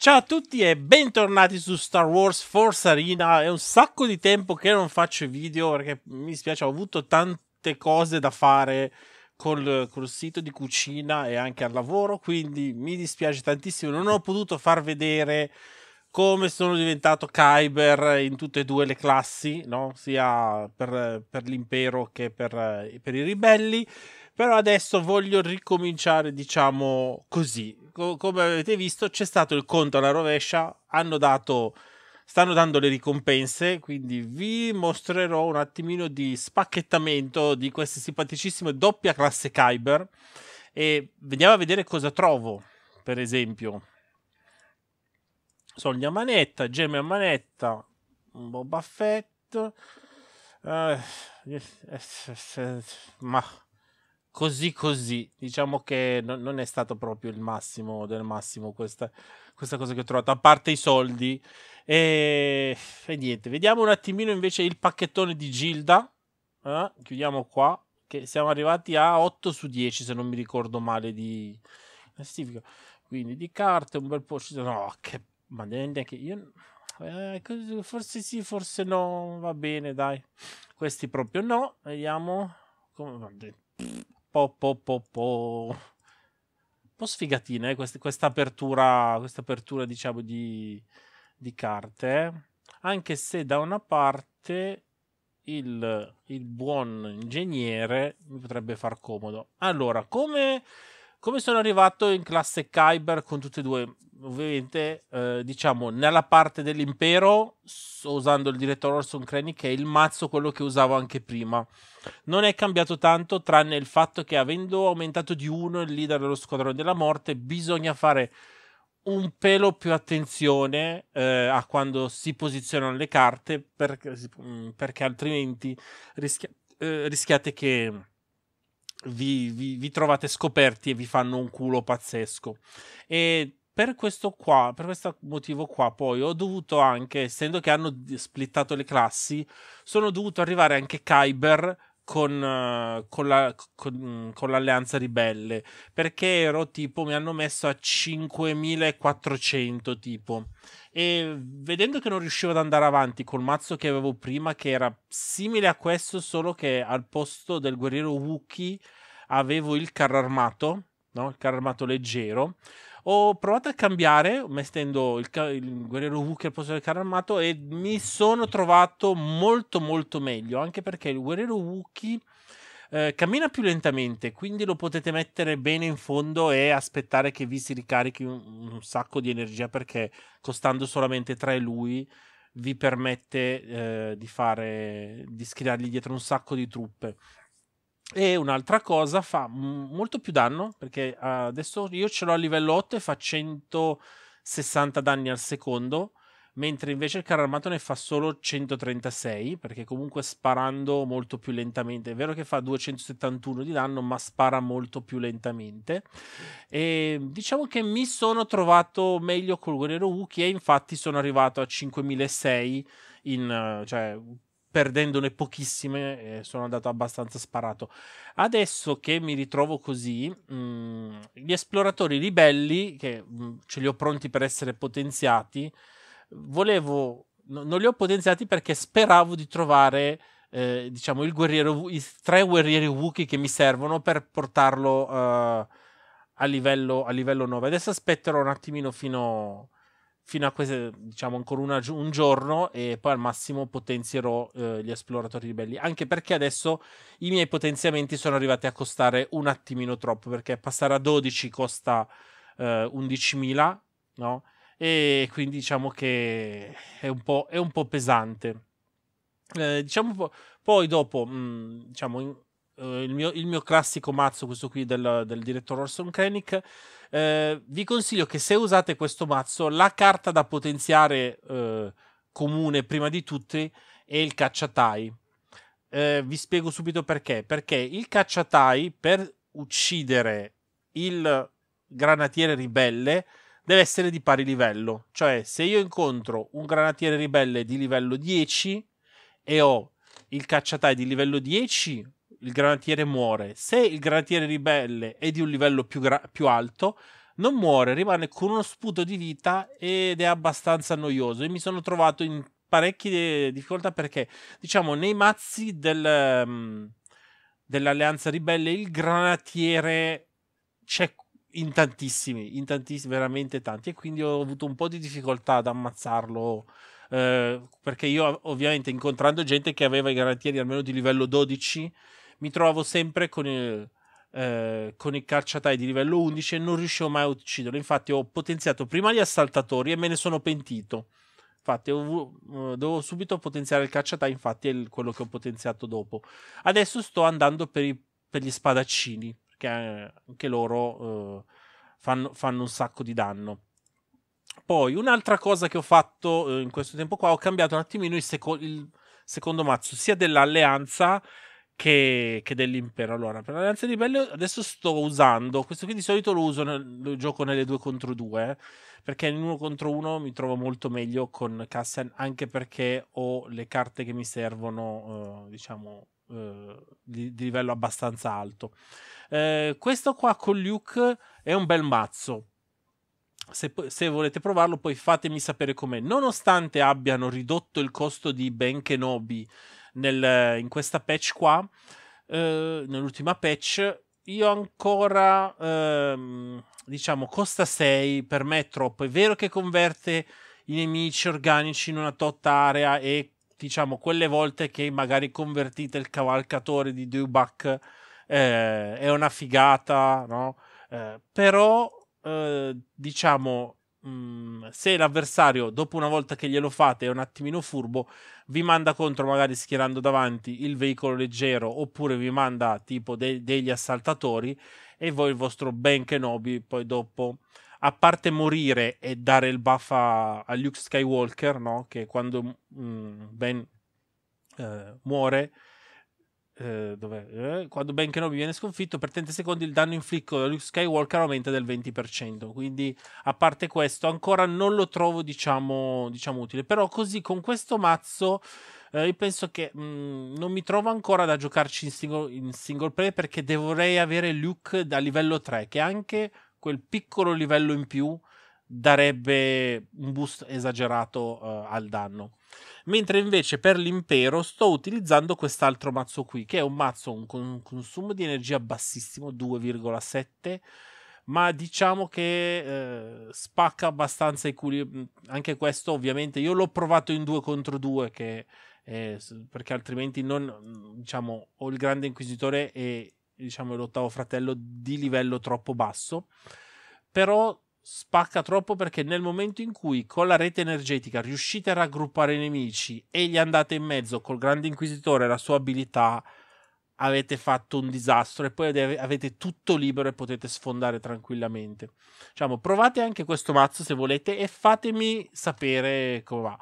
Ciao a tutti e bentornati su Star Wars Force Arena. È un sacco di tempo che non faccio video perché mi spiace, ho avuto tante cose da fare col, col sito di cucina e anche al lavoro, quindi mi dispiace tantissimo. Non ho potuto far vedere come sono diventato Kyber in tutte e due le classi, no? sia per, per l'impero che per, per i ribelli. Però adesso voglio ricominciare, diciamo così. Co- come avete visto, c'è stato il conto alla rovescia, hanno dato stanno dando le ricompense, quindi vi mostrerò un attimino di spacchettamento di queste simpaticissime doppia classe Kyber e vediamo a vedere cosa trovo, per esempio. Sogni a manetta, gemme a manetta, un Boba Fett, uh, ma così così. Diciamo che no, non è stato proprio il massimo del massimo questa, questa cosa che ho trovato, a parte i soldi. E, e niente, vediamo un attimino invece il pacchettone di Gilda. Eh? Chiudiamo qua, che siamo arrivati a 8 su 10 se non mi ricordo male di classifica. Quindi di carte un bel po'... No, che... Ma neanche io... Eh, forse sì, forse no, va bene, dai. Questi proprio no. Vediamo. Come... Pff po, po, po, po. Un po' sfigatina eh, questa apertura, questa apertura diciamo di, di carte. Anche se da una parte il, il, buon ingegnere mi potrebbe far comodo. Allora, come, come sono arrivato in classe Kyber con tutte e due? ovviamente eh, diciamo nella parte dell'impero sto usando il direttore Orson Krennic che è il mazzo quello che usavo anche prima non è cambiato tanto tranne il fatto che avendo aumentato di uno il leader dello squadrone della morte bisogna fare un pelo più attenzione eh, a quando si posizionano le carte perché, mm, perché altrimenti rischia- eh, rischiate che vi, vi, vi, trovate scoperti e vi fanno un culo pazzesco. E per questo, qua, per questo motivo qua, poi ho dovuto anche, essendo che hanno splittato le classi, sono dovuto arrivare anche Kyber con, eh, con, la, con, mm, con, l'alleanza ribelle perché ero tipo mi hanno messo a 5400 tipo e vedendo che non riuscivo ad andare avanti col mazzo che avevo prima che era simile a questo solo che al posto del guerriero Wookie avevo il carro armato no? il carro armato leggero ho provato a cambiare mettendo il, il guerriero Wookie al posto del carro armato e mi sono trovato molto molto meglio, anche perché il guerriero Wookie eh, cammina più lentamente, quindi lo potete mettere bene in fondo e aspettare che vi si ricarichi un, un sacco di energia perché costando solamente 3 lui vi permette eh, di fare di schierargli dietro un sacco di truppe. E un'altra cosa fa molto più danno, perché ah, adesso io ce l'ho a livello 8 e fa 160 danni al secondo, mentre invece il carro armato ne fa solo 136, perché comunque sparando molto più lentamente. È vero che fa 271 di danno, ma spara molto più lentamente. E diciamo che mi sono trovato meglio col guerriero Wookie e infatti sono arrivato a 5600 in... Cioè, perdendone pochissime, eh, sono andato abbastanza sparato. Adesso che mi ritrovo così, mh, mm, gli esploratori ribelli, che mh, mm, ce li ho pronti per essere potenziati, volevo, no, non li ho potenziati perché speravo di trovare. Eh, diciamo guerriero, i tre guerrieri Wookiee che mi servono per portarlo eh, a, livello, a livello 9. Adesso aspetterò un attimino fino, a fino a queste, diciamo ancora una, un giorno e poi al massimo potenzierò eh, gli esploratori ribelli. Anche perché adesso i miei potenziamenti sono arrivati a costare un attimino troppo, perché passare a 12 costa eh, 11.000, no? E quindi diciamo che è un po', è un po pesante. Eh, diciamo poi dopo, mh, mm, diciamo, in, eh, il, mio, il, mio, classico mazzo, questo qui del, del direttore Orson Krennic. Uh, eh, vi consiglio che se usate questo mazzo, la carta da potenziare uh, comune prima di tutti è il cacciatai. vi spiego subito perché. Perché il cacciatai per uccidere il granatiere ribelle deve essere di pari livello. Cioè, se io incontro un granatiere ribelle di livello 10 e ho il cacciatai di livello 10, il granatiere muore. Se il granatiere ribelle è di un livello più, gra- più alto, non muore, rimane con uno sputo di vita ed è abbastanza noioso. E mi sono trovato in parecchie eh, difficoltà perché, diciamo, nei mazzi del, um, dell'Alleanza Ribelle il granatiere c'è in tantissimi, in tantissimi, veramente tanti. E quindi ho avuto un po' di difficoltà ad ammazzarlo. Eh, perché io, ovviamente, incontrando gente che aveva i granatieri almeno di livello 12 mi trovavo sempre con il, eh, eh, con il cacciatai di livello 11 e non riuscivo mai a ucciderlo. Infatti, ho potenziato prima gli assaltatori e me ne sono pentito. Infatti, ho, eh, devo subito potenziare il cacciatai. Infatti, è quello che ho potenziato dopo. Adesso sto andando per, i, per gli spadaccini, perché anche loro eh, fanno, fanno un sacco di danno. Poi un'altra cosa che ho fatto eh, in questo tempo qua, ho cambiato un attimino il, seco- il secondo mazzo, sia dell'alleanza che, che dell'impero. Allora, per l'alleanza di pelle adesso sto usando, questo qui di solito lo uso, nel, lo gioco nelle due contro due, perché in uno contro uno mi trovo molto meglio con Cassian, anche perché ho le carte che mi servono, eh, diciamo, eh, di, di, livello abbastanza alto. Eh, questo qua con Luke è un bel mazzo. Se, se, volete provarlo, poi fatemi sapere com'è. Nonostante abbiano ridotto il costo di Ben Kenobi nel, in questa patch qua, eh, nell'ultima patch, io ancora, ehm, diciamo, costa 6, per me è troppo. È vero che converte i nemici organici in una totta area e, diciamo, quelle volte che magari convertite il cavalcatore di Dubak eh, è una figata, no? Eh, però, eh, diciamo, Mm, se l'avversario, dopo una volta che glielo fate, è un attimino furbo, vi manda contro magari schierando davanti il veicolo leggero oppure vi manda tipo de- degli assaltatori e voi il vostro Ben Kenobi poi dopo a parte morire e dare il buff a, a Luke Skywalker, no? che quando mh, mm, Ben eh, muore eh, dov'è? Eh, quando Ben Kenobi viene sconfitto, per 30 secondi il danno inflitto da Luke Skywalker aumenta del 20%. Quindi, a parte questo, ancora non lo trovo, diciamo, diciamo utile. Però così, con questo mazzo, eh, io penso che mh, mm, non mi trovo ancora da giocarci in single, in single play perché dovrei avere Luke da livello 3, che anche quel piccolo livello in più darebbe un boost esagerato eh, al danno mentre invece per l'impero sto utilizzando quest'altro mazzo qui, che è un mazzo con un consumo di energia bassissimo, 2,7, ma diciamo che eh, spacca abbastanza i culi. Anche questo ovviamente io l'ho provato in 2 contro 2, che, eh, perché altrimenti non, diciamo, ho il grande inquisitore e diciamo l'ottavo fratello di livello troppo basso. Però spacca troppo perché nel momento in cui con la rete energetica riuscite a raggruppare i nemici e gli andate in mezzo col grande inquisitore e la sua abilità avete fatto un disastro e poi avete tutto libero e potete sfondare tranquillamente. Diciamo, provate anche questo mazzo se volete e fatemi sapere come va.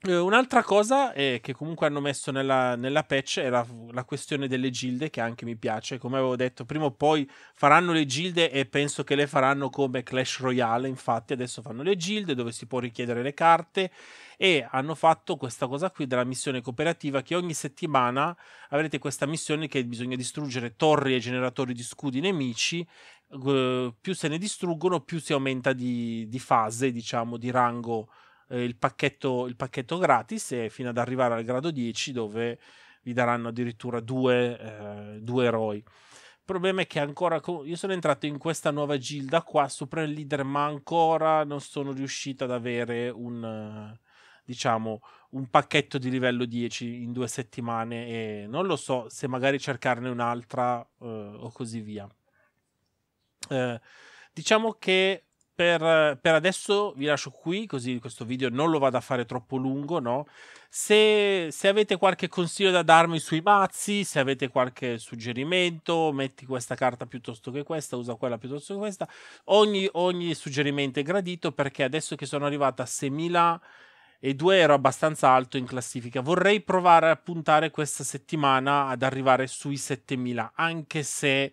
Eh, un'altra cosa eh, che comunque hanno messo nella, nella patch è la, la, questione delle gilde, che anche mi piace. Come avevo detto, prima o poi faranno le gilde e penso che le faranno come Clash Royale. Infatti, adesso fanno le gilde dove si può richiedere le carte. E hanno fatto questa cosa qui della missione cooperativa che ogni settimana avrete questa missione che bisogna distruggere torri e generatori di scudi nemici Uh, più se ne distruggono, più si aumenta di, di, fase, diciamo, di rango eh, il, pacchetto, il, pacchetto, gratis e fino ad arrivare al grado 10 dove vi daranno addirittura due, eh, due eroi. Il problema è che ancora io sono entrato in questa nuova gilda qua sopra il leader ma ancora non sono riuscito ad avere un diciamo un pacchetto di livello 10 in due settimane e non lo so se magari cercarne un'altra eh, o così via eh, diciamo che per, per, adesso vi lascio qui, così questo video non lo vado a fare troppo lungo, no? Se, se, avete qualche consiglio da darmi sui mazzi, se avete qualche suggerimento, metti questa carta piuttosto che questa, usa quella piuttosto che questa, ogni, ogni suggerimento è gradito perché adesso che sono arrivata a 6.000 e 2 ero abbastanza alto in classifica. Vorrei provare a puntare questa settimana ad arrivare sui 7000, anche se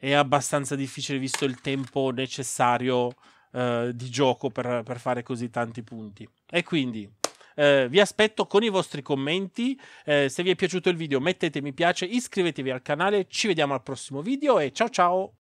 è abbastanza difficile visto il tempo necessario eh, di gioco per, per, fare così tanti punti. E quindi. Eh, vi aspetto con i vostri commenti. Eh, se vi è piaciuto il video, mettete mi piace, iscrivetevi al canale. Ci vediamo al prossimo video e ciao ciao!